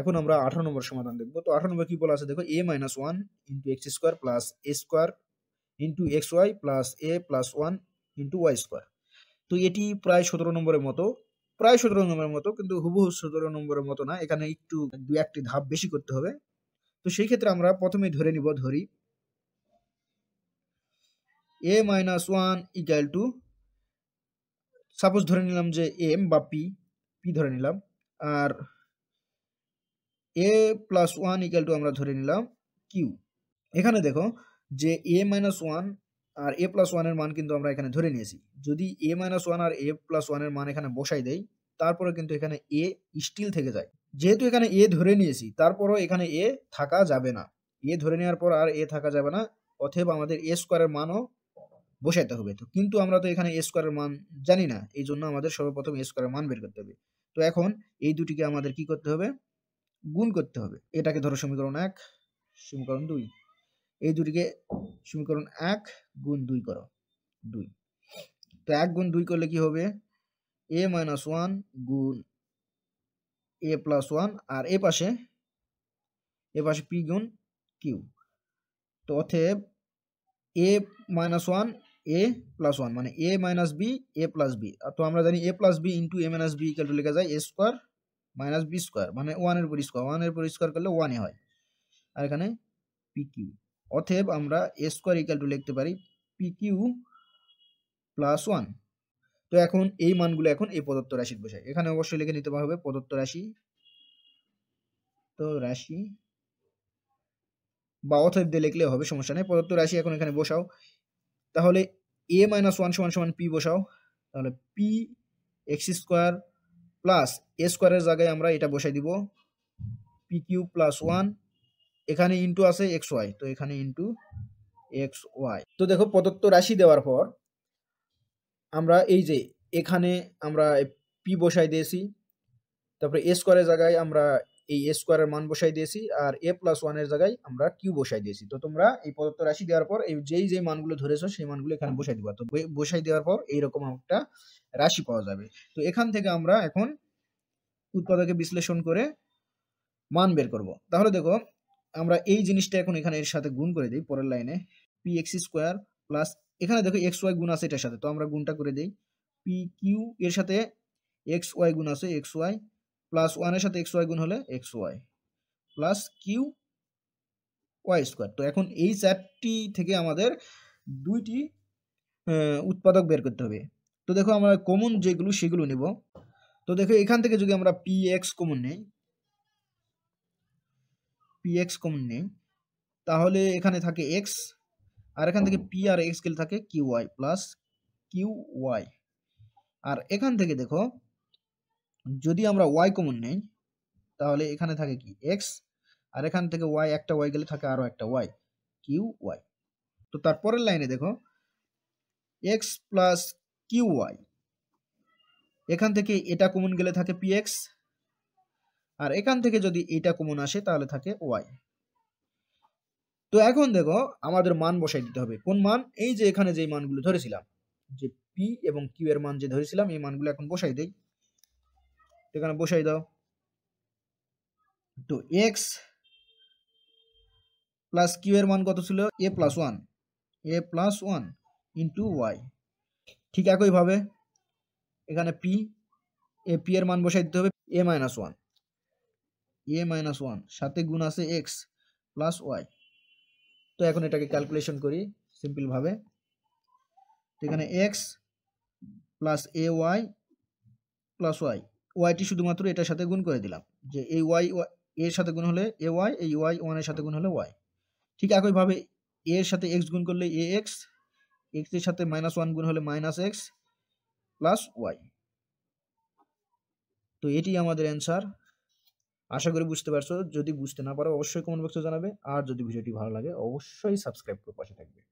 এখন আমরা আঠারো নম্বর সমাধান দেখবো তো আঠারো নম্বর কি বলা আছে দেখো a minus one into x square plus a square into x y plus a plus one into y square তো এটি প্রায় সতেরো নম্বরের মতো প্রায় সতেরো নম্বরের মতো কিন্তু হুবহু সতেরো নম্বরের মতো না এখানে একটু দু একটি ধাপ বেশি করতে হবে তো সেই ক্ষেত্রে আমরা প্রথমে ধরে নিব ধরি a minus one equal to suppose ধরে নিলাম যে এম বা পি পি ধরে নিলাম আর a plus one equal to আমরা ধরে নিলাম কিউ এখানে দেখো যে এ মাইনাস ওয়ান আর এ প্লাস ওয়ানের মান কিন্তু আমরা এখানে ধরে নিয়েছি যদি এ মাইনাস ওয়ান আর এ প্লাস ওয়ানের মান এখানে বসাই দেই তারপরে কিন্তু এখানে এ স্টিল থেকে যায় যেহেতু এখানে এ ধরে নিয়েছি তারপরও এখানে এ থাকা যাবে না এ ধরে নেওয়ার পর আর এ থাকা যাবে না অথবা আমাদের এ স্কোয়ারের মানও বসাইতে হবে তো কিন্তু আমরা তো এখানে এ স্কোয়ারের মান জানি না এই জন্য আমাদের সর্বপ্রথম এ স্কোয়ারের মান বের করতে হবে তো এখন এই দুটিকে আমাদের কি করতে হবে গুণ করতে হবে এটাকে ধরো সমীকরণ এক সমীকরণ দুই এই দুটিকে সমীকরণ এক গুণ দুই করো দুই তো এক গুণ দুই করলে কি হবে এ মাইনাস ওয়ান গুণ এ প্লাস ওয়ান আর এ পাশে এ পাশে পি গুণ কিউ তো অতএব a minus one a plus one মানে a minus b a plus b তো আমরা জানি a plus b into a minus b equal to লেখা যায় a square minus b square মানে ওয়ানের পর স্কোয়ার ওয়ানের পর স্কোয়ার করলে ওয়ানই হয় আর এখানে পি কিউ অথেব আমরা এ স্কোয়ার ইকাল টু লিখতে পারি পি কিউ প্লাস ওয়ান তো এখন এই মানগুলো এখন এই প্রদত্ত রাশির বসাই এখানে অবশ্যই লিখে নিতে হবে প্রদত্ত রাশি তো রাশি বা অথেব দিয়ে লিখলে হবে সমস্যা নেই প্রদত্ত রাশি এখন এখানে বসাও তাহলে এ মাইনাস ওয়ান সমান সমান পি বসাও তাহলে p x square plus a স্কোয়ারের জায়গায় আমরা এটা বসাই দিব পি কিউ প্লাস ওয়ান এখানে ইন্টু আছে এক্স ওয়াই তো এখানে ইন্টু এক্স ওয়াই তো দেখো প্রদত্ত রাশি দেওয়ার পর আমরা এই যে এখানে আমরা পি বসাই দিয়েছি তারপরে এ স্কোয়ারের জায়গায় আমরা এই এ স্কোয়ারের মান বসাই দিয়েছি আর এ প্লাস ওয়ানের জায়গায় আমরা কিউ বসাই দিয়েছি তো তোমরা এই পদার্থ রাশি দেওয়ার পর এই যেই যেই মানগুলো ধরেছো সেই মানগুলো এখানে বসাই দিবা তো বসাই দেওয়ার পর এইরকম একটা রাশি পাওয়া যাবে তো এখান থেকে আমরা এখন উৎপাদকে বিশ্লেষণ করে মান বের করব তাহলে দেখো আমরা এই জিনিসটা এখন এখানে এর সাথে গুণ করে দিই পরের লাইনে পি এক্স স্কোয়ার প্লাস এখানে দেখো এক্স ওয়াই গুণ আছে এটার সাথে তো আমরা গুণটা করে দিই পি কিউ এর সাথে এক্স ওয়াই গুণ আছে এক্স ওয়াই প্লাস ওয়ানের সাথে এক্স ওয়াই গুণ হলে x y plus q y square তো এখন এই চারটি থেকে আমাদের দুইটি উৎপাদক বের করতে হবে তো দেখো আমরা কমন যেগুলো সেগুলো নেব তো দেখো এখান থেকে যদি আমরা পি এক্স কমন নেই পি এক্স কমন নেই তাহলে এখানে থাকে এক্স আর এখান থেকে পি আর এক্স গেলে থাকে q y plus q y আর এখান থেকে দেখো যদি আমরা ওয়াই কমন নেই তাহলে এখানে থাকে কি এক্স আর এখান থেকে ওয়াই একটা ওয়াই গেলে থাকে আরও একটা ওয়াই কিউ ওয়াই তো তারপরের লাইনে দেখো এক্স প্লাস কিউ ওয়াই এখান থেকে এটা কমন গেলে থাকে পি এক্স আর এখান থেকে যদি এটা কমন আসে তাহলে থাকে ওয়াই তো এখন দেখো আমাদের মান বসাই দিতে হবে কোন মান এই যে এখানে যে মানগুলো ধরেছিলাম যে পি এবং কিউ এর মান যে ধরেছিলাম এই মানগুলো এখন বসাই দেয় এখানে বসাই দাও তো এক্স প্লাস কিউ এর মান কত ছিল a plus one a plus one into y ঠিক একইভাবে এখানে পি এ পি এর মান বসাই দিতে হবে a minus one a minus one সাথে গুণ আছে এক্স প্লাস ওয়াই তো এখন এটাকে ক্যালকুলেশন করি সিম্পলভাবে তো এখানে x plus a y plus y ওয়াইটি শুধুমাত্র এটার সাথে গুণ করে দিলাম যে এই ওয়াই এর সাথে গুণ হলে এ ওয়াই এই ওয়াই ওয়ানের সাথে গুণ হলে ওয়াই ঠিক একইভাবে এর সাথে এক্স গুণ করলে এ এক্স এক্সের সাথে মাইনাস ওয়ান গুণ হলে মাইনাস এক্স প্লাস ওয়াই তো এটি আমাদের অ্যান্সার আশা করি বুঝতে পারছো যদি বুঝতে না পারো অবশ্যই কমেন্ট বক্সে জানাবে আর যদি ভিডিওটি ভালো লাগে অবশ্যই সাবস্ক্রাইব করে পাশে থাকবে